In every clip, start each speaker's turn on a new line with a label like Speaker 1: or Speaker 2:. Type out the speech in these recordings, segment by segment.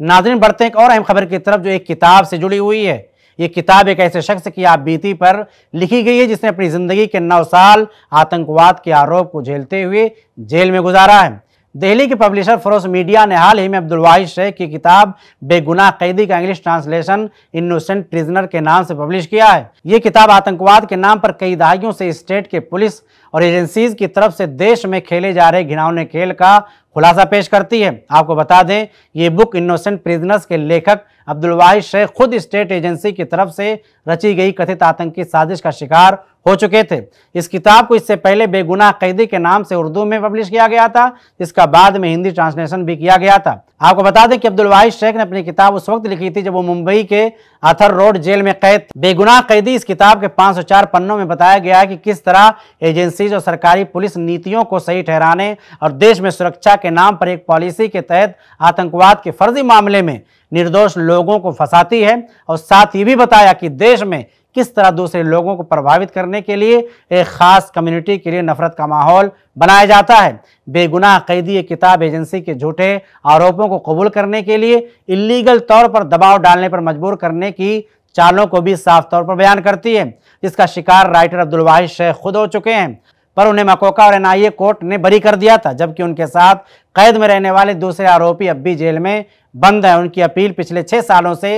Speaker 1: नाजरीन बढ़ते हैं एक और अहम खबर की तरफ जो एक किताब से जुड़ी हुई है ये किताब एक ऐसे शख्स की आप बीती पर लिखी गई है जिसने अपनी ज़िंदगी के नौ साल आतंकवाद के आरोप को झेलते हुए जेल में गुजारा है दिल्ली के पब्लिशर फरोस मीडिया ने हाल ही में अब्दुल वाहिद शेख की किताब बेगुनाह कैदी का इंग्लिश ट्रांसलेशन इनोसेंट प्रिजनर के नाम से पब्लिश किया है ये किताब आतंकवाद के नाम पर कई दहाइयों से स्टेट के पुलिस और एजेंसीज की तरफ से देश में खेले जा रहे घिनौने खेल का खुलासा पेश करती है आपको बता दें ये बुक इनोसेंट प्रिजनर्स के लेखक अब्दुल वाहिद शेख खुद स्टेट एजेंसी की तरफ से रची गई कथित आतंकी साजिश का शिकार हो चुके थे इस किताब को इससे पहले बेगुनाह कैदी के नाम से उर्दू में पब्लिश किया गया था इसका बाद में हिंदी ट्रांसलेशन भी किया गया था आपको बता दें कि अब्दुल वाहि शेख ने अपनी किताब उस वक्त लिखी थी जब वो मुंबई के अथर रोड जेल में कैद बेगुनाह कैदी इस किताब के 504 पन्नों में बताया गया है कि किस तरह एजेंसीज और सरकारी पुलिस नीतियों को सही ठहराने और देश में सुरक्षा के नाम पर एक पॉलिसी के तहत आतंकवाद के फर्जी मामले में निर्दोष लोगों को फंसाती है और साथ ये भी बताया कि देश में किस तरह दूसरे लोगों को प्रभावित करने के लिए एक खास कम्युनिटी के लिए नफरत का माहौल बनाया जाता है बेगुनाह कैदी किताब एजेंसी के झूठे आरोपों को कबूल करने के लिए इलीगल तौर पर दबाव डालने पर मजबूर करने की चालों को भी साफ तौर पर बयान करती है इसका शिकार राइटर अब्दुल वाहिद शेख खुद हो चुके हैं पर उन्हें मकोका और एनआईए कोर्ट ने बरी कर दिया था जबकि उनके साथ कैद में रहने वाले दूसरे आरोपी अब भी जेल में बंद हैं उनकी अपील पिछले छह सालों से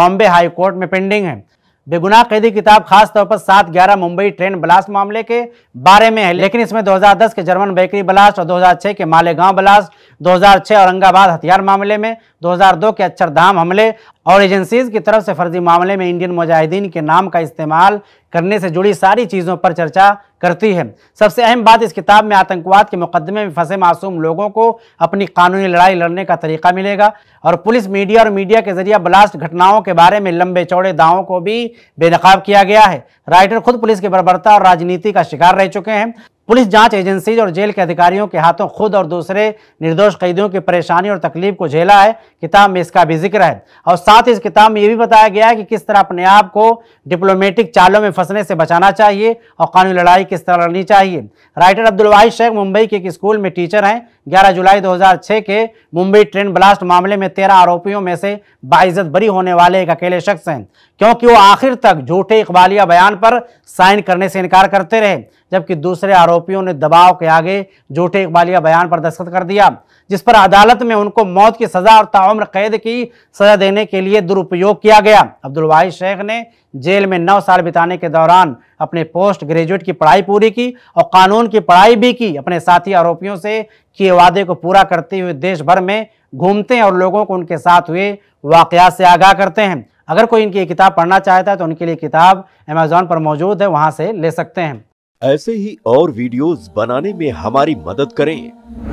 Speaker 1: बॉम्बे हाई कोर्ट में पेंडिंग है बेगुनाह कैदी किताब खास तौर पर सात ग्यारह मुंबई ट्रेन ब्लास्ट मामले के बारे में है लेकिन इसमें 2010 के जर्मन बेकरी ब्लास्ट और 2006 के मालेगांव ब्लास्ट 2006 औरंगाबाद हथियार मामले में 2002 के अक्षरधाम हमले और एजेंसीज की तरफ से फर्जी मामले में इंडियन मुजाहिदीन के नाम का इस्तेमाल करने से जुड़ी सारी चीज़ों पर चर्चा करती है सबसे अहम बात इस किताब में आतंकवाद के मुकदमे में फंसे मासूम लोगों को अपनी कानूनी लड़ाई लड़ने का तरीका मिलेगा और पुलिस मीडिया और मीडिया के जरिए ब्लास्ट घटनाओं के बारे में लंबे चौड़े दावों को भी बेनकाब किया गया है राइटर खुद पुलिस की बर्बरता और राजनीति का शिकार रह चुके हैं पुलिस जांच एजेंसीज और जेल के अधिकारियों के हाथों खुद और दूसरे निर्दोष कैदियों की परेशानी और तकलीफ को झेला है किताब में इसका भी जिक्र है और साथ ही इस किताब में यह भी बताया गया है कि किस तरह अपने आप को डिप्लोमेटिक चालों में फंसने से बचाना चाहिए और कानूनी लड़ाई किस तरह लड़नी चाहिए राइटर अब्दुल वाहिद शेख मुंबई के एक स्कूल में टीचर हैं 11 जुलाई 2006 के मुंबई ट्रेन ब्लास्ट मामले में तेरह आरोपियों में से बाइज्जत बरी होने वाले एक अकेले शख्स हैं क्योंकि वो आखिर तक झूठे इकबालिया बयान पर साइन करने से इनकार करते रहे जबकि दूसरे आरोपियों ने दबाव के आगे झूठे इकबालिया बयान पर दस्तखत कर दिया जिस पर अदालत में उनको मौत की सजा और ताउम्र कैद की सजा देने के लिए दुरुपयोग किया गया अब्दुल वाहिद शेख ने जेल में नौ साल बिताने के दौरान अपने पोस्ट ग्रेजुएट की पढ़ाई पूरी की और कानून की पढ़ाई भी की अपने साथी आरोपियों से किए वादे को पूरा करते हुए देश भर में घूमते हैं और लोगों को उनके साथ हुए वाकयात से आगाह करते हैं अगर कोई इनकी किताब पढ़ना चाहता है तो उनके लिए किताब अमेजोन पर मौजूद है वहाँ से ले सकते हैं ऐसे ही और वीडियोस बनाने में हमारी मदद करें